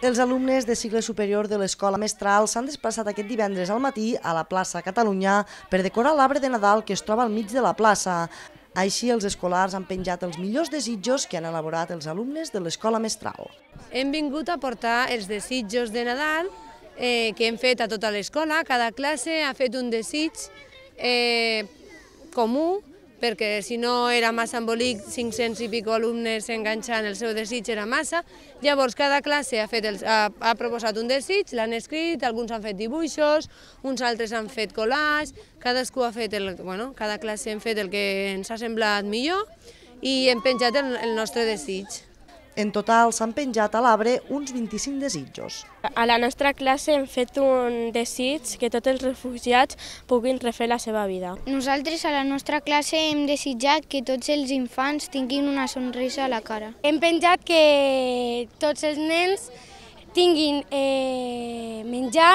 Els alumnes de cicle superior de l'Escola Mestral s'han desplaçat aquest divendres al matí a la plaça Catalunya per decorar l'arbre de Nadal que es troba al mig de la plaça. Així, els escolars han penjat els millors desitjos que han elaborat els alumnes de l'Escola Mestral. Hem vingut a portar els desitjos de Nadal eh, que hem fet a tota l'escola. Cada classe ha fet un desig eh, comú perquè si no era massa embolic, 500 i escaig alumnes enganxant el seu desig era massa. Llavors cada classe ha, fet el, ha, ha proposat un desig, l'han escrit, alguns han fet dibuixos, uns altres han fet collage, cadascú ha fet el, bueno, cada classe hem fet el que ens ha semblat millor i hem penjat el, el nostre desig. En total s'han penjat a l'arbre uns 25 desitjos. A la nostra classe hem fet un desig que tots els refugiats puguin refer la seva vida. Nosaltres a la nostra classe hem desitjat que tots els infants tinguin una sonrisa a la cara. Hem penjat que tots els nens tinguin eh, menjar,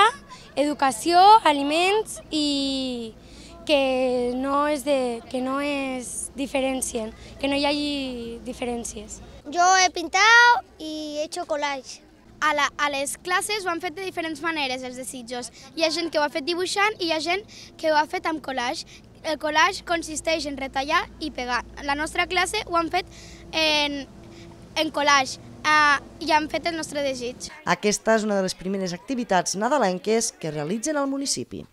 educació, aliments i que és de, que no es diferencien, que no hi hagi diferències. Jo he pintat i he hecho collage. A, la, a les classes ho han fet de diferents maneres, els desitjos. Hi ha gent que ho ha fet dibuixant i hi ha gent que ho ha fet amb collage. El collage consisteix en retallar i pegar. La nostra classe ho han fet en, en collage, eh, i han fet el nostre desig. Aquesta és una de les primeres activitats nadalenques que realitzen al municipi.